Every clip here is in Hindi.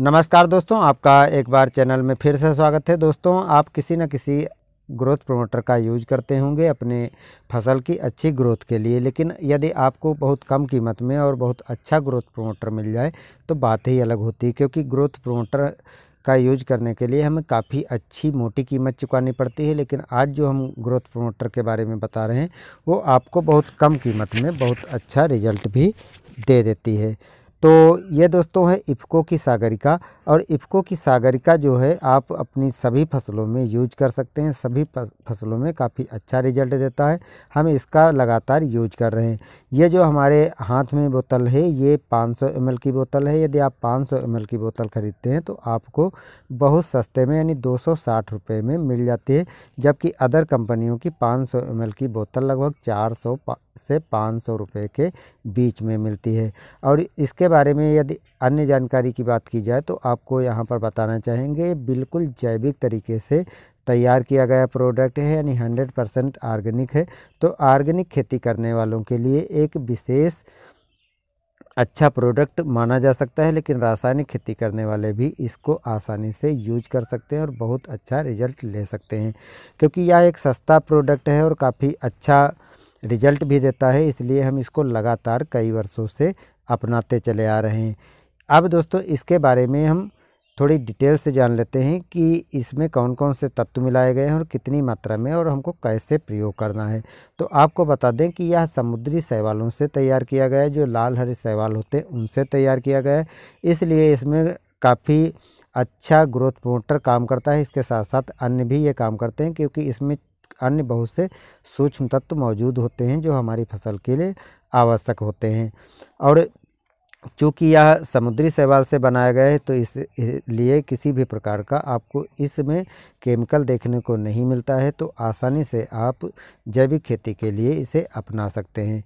नमस्कार दोस्तों आपका एक बार चैनल में फिर से स्वागत है दोस्तों आप किसी न किसी ग्रोथ प्रमोटर का यूज करते होंगे अपने फसल की अच्छी ग्रोथ के लिए लेकिन यदि आपको बहुत कम कीमत में और बहुत अच्छा ग्रोथ प्रमोटर मिल जाए तो बात ही अलग होती है क्योंकि ग्रोथ प्रमोटर का यूज करने के लिए हमें काफ़ी अच्छी मोटी कीमत चुकानी पड़ती है लेकिन आज जो हम ग्रोथ प्रमोटर के बारे में बता रहे हैं वो आपको बहुत कम कीमत में बहुत अच्छा रिजल्ट भी दे देती है तो ये दोस्तों है इफ़को की सागरिका और इफ़को की सागरिका जो है आप अपनी सभी फसलों में यूज कर सकते हैं सभी फसलों में काफ़ी अच्छा रिजल्ट देता है हम इसका लगातार यूज कर रहे हैं ये जो हमारे हाथ में बोतल है ये 500 सौ की बोतल है यदि आप 500 सौ की बोतल ख़रीदते हैं तो आपको बहुत सस्ते में यानी दो सौ में मिल जाती है जबकि अदर कंपनियों की पाँच सौ की बोतल लगभग चार से पाँच सौ रुपये के बीच में मिलती है और इसके बारे में यदि अन्य जानकारी की बात की जाए तो आपको यहाँ पर बताना चाहेंगे बिल्कुल जैविक तरीके से तैयार किया गया प्रोडक्ट है यानी 100 परसेंट ऑर्गेनिक है तो ऑर्गेनिक खेती करने वालों के लिए एक विशेष अच्छा प्रोडक्ट माना जा सकता है लेकिन रासायनिक खेती करने वाले भी इसको आसानी से यूज कर सकते हैं और बहुत अच्छा रिजल्ट ले सकते हैं क्योंकि यह एक सस्ता प्रोडक्ट है और काफ़ी अच्छा रिजल्ट भी देता है इसलिए हम इसको लगातार कई वर्षों से अपनाते चले आ रहे हैं अब दोस्तों इसके बारे में हम थोड़ी डिटेल से जान लेते हैं कि इसमें कौन कौन से तत्व मिलाए गए हैं और कितनी मात्रा में और हमको कैसे प्रयोग करना है तो आपको बता दें कि यह समुद्री शैवालों से तैयार किया गया है जो लाल हरे शैवाल होते हैं उनसे तैयार किया गया है इसलिए इसमें काफ़ी अच्छा ग्रोथ प्रोमोटर काम करता है इसके साथ साथ अन्य भी ये काम करते हैं क्योंकि इसमें अन्य बहुत से सूक्ष्म तत्व मौजूद होते हैं जो हमारी फसल के लिए आवश्यक होते हैं और चूँकि यह समुद्री शैवाल से बनाया गया है तो इस लिए किसी भी प्रकार का आपको इसमें केमिकल देखने को नहीं मिलता है तो आसानी से आप जैविक खेती के लिए इसे अपना सकते हैं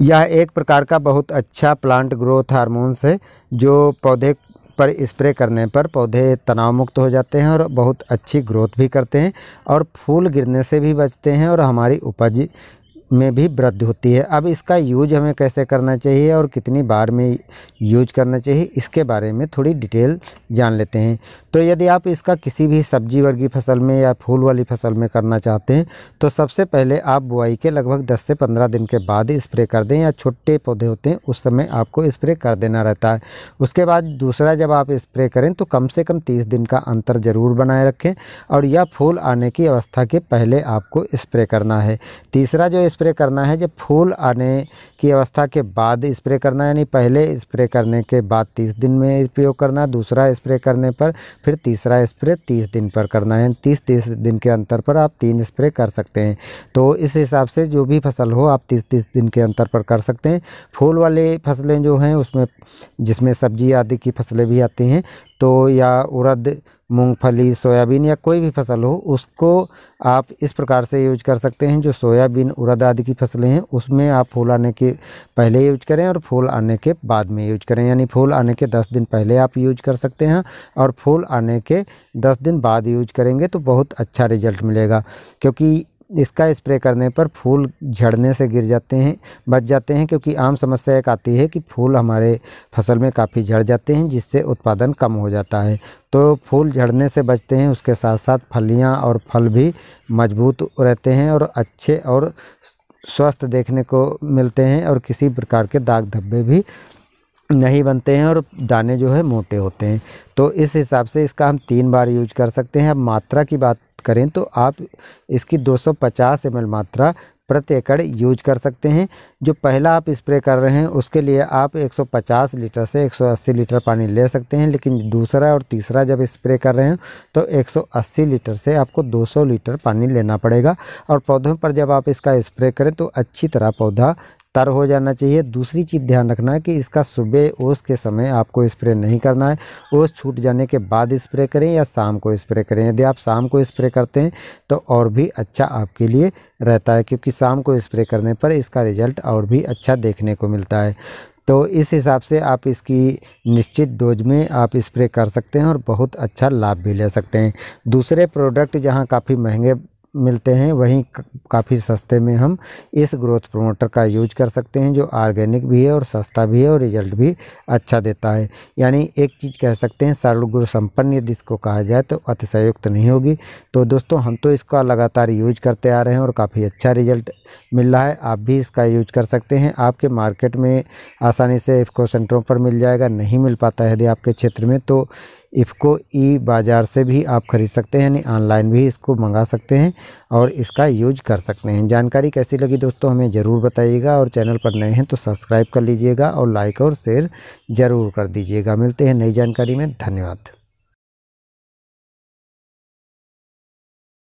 यह एक प्रकार का बहुत अच्छा प्लांट ग्रोथ हार्मोन्स है जो पौधे पर स्प्रे करने पर पौधे तनाव मुक्त हो जाते हैं और बहुत अच्छी ग्रोथ भी करते हैं और फूल गिरने से भी बचते हैं और हमारी उपज में भी वृद्धि होती है अब इसका यूज हमें कैसे करना चाहिए और कितनी बार में यूज करना चाहिए इसके बारे में थोड़ी डिटेल जान लेते हैं तो यदि आप इसका किसी भी सब्जी वर्गी फसल में या फूल वाली फसल में करना चाहते हैं तो सबसे पहले आप बुआई के लगभग 10 से 15 दिन के बाद स्प्रे कर दें या छोटे पौधे होते हैं उस समय आपको स्प्रे कर देना रहता है उसके बाद दूसरा जब आप स्प्रे करें तो कम से कम तीस दिन का अंतर ज़रूर बनाए रखें और यह फूल आने की अवस्था के पहले आपको स्प्रे करना है तीसरा जो स्प्रे स्प्रे करना है जब फूल आने की अवस्था के बाद स्प्रे करना है यानी पहले स्प्रे करने के बाद तीस दिन में उपयोग करना दूसरा स्प्रे करने पर फिर तीसरा स्प्रे तीस दिन पर करना है तीस तीस दिन के अंतर पर आप तीन स्प्रे कर सकते हैं तो इस हिसाब से जो भी फसल हो आप तीस तीस दिन के अंतर पर कर सकते हैं फूल वाली फसलें जो हैं उसमें जिसमें सब्जी आदि की फसलें भी आती हैं तो या उड़द मूंगफली सोयाबीन या कोई भी फसल हो उसको आप इस प्रकार से यूज कर सकते हैं जो सोयाबीन उड़द आदि की फसलें हैं उसमें आप फूल आने के पहले यूज करें और फूल आने के बाद में यूज करें यानी फूल आने के दस दिन पहले आप यूज कर सकते हैं और फूल आने के दस दिन बाद यूज करेंगे तो बहुत अच्छा रिजल्ट मिलेगा क्योंकि इसका स्प्रे करने पर फूल झड़ने से गिर जाते हैं बच जाते हैं क्योंकि आम समस्या एक आती है कि फूल हमारे फसल में काफ़ी झड़ जाते हैं जिससे उत्पादन कम हो जाता है तो फूल झड़ने से बचते हैं उसके साथ साथ फलियां और फल भी मजबूत रहते हैं और अच्छे और स्वस्थ देखने को मिलते हैं और किसी प्रकार के दाग धब्बे भी नहीं बनते हैं और दाने जो है मोटे होते हैं तो इस हिसाब से इसका हम तीन बार यूज कर सकते हैं अब मात्रा की बात करें तो आप इसकी 250 ml मात्रा प्रति एकड़ यूज कर सकते हैं जो पहला आप स्प्रे कर रहे हैं उसके लिए आप 150 लीटर से 180 लीटर पानी ले सकते हैं लेकिन दूसरा और तीसरा जब स्प्रे कर रहे हैं तो 180 लीटर से आपको 200 लीटर पानी लेना पड़ेगा और पौधों पर जब आप इसका स्प्रे करें तो अच्छी तरह पौधा तर हो जाना चाहिए दूसरी चीज़ ध्यान रखना है कि इसका सुबह ओस के समय आपको स्प्रे नहीं करना है ओस छूट जाने के बाद स्प्रे करें या शाम को स्प्रे करें यदि आप शाम को स्प्रे करते हैं तो और भी अच्छा आपके लिए रहता है क्योंकि शाम को स्प्रे करने पर इसका रिज़ल्ट और भी अच्छा देखने को मिलता है तो इस हिसाब से आप इसकी निश्चित डोज में आप स्प्रे कर सकते हैं और बहुत अच्छा लाभ भी ले सकते हैं दूसरे प्रोडक्ट जहां काफ़ी महंगे मिलते हैं वहीं काफ़ी सस्ते में हम इस ग्रोथ प्रोमोटर का यूज कर सकते हैं जो ऑर्गेनिक भी है और सस्ता भी है और रिजल्ट भी अच्छा देता है यानी एक चीज़ कह सकते हैं सरल गुण संपन्न यदि इसको कहा जाए तो अतिशयुक्त नहीं होगी तो दोस्तों हम तो इसका लगातार यूज करते आ रहे हैं और काफ़ी अच्छा रिजल्ट मिल रहा है आप भी इसका यूज कर सकते हैं आपके मार्केट में आसानी से इफ्को सेंटरों पर मिल जाएगा नहीं मिल पाता है यदि आपके क्षेत्र में तो इफको ई बाज़ार से भी आप ख़रीद सकते हैं यानी ऑनलाइन भी इसको मंगा सकते हैं और इसका यूज कर सकते हैं जानकारी कैसी लगी दोस्तों हमें ज़रूर बताइएगा और चैनल पर नए हैं तो सब्सक्राइब कर लीजिएगा और लाइक और शेयर ज़रूर कर दीजिएगा मिलते हैं नई जानकारी में धन्यवाद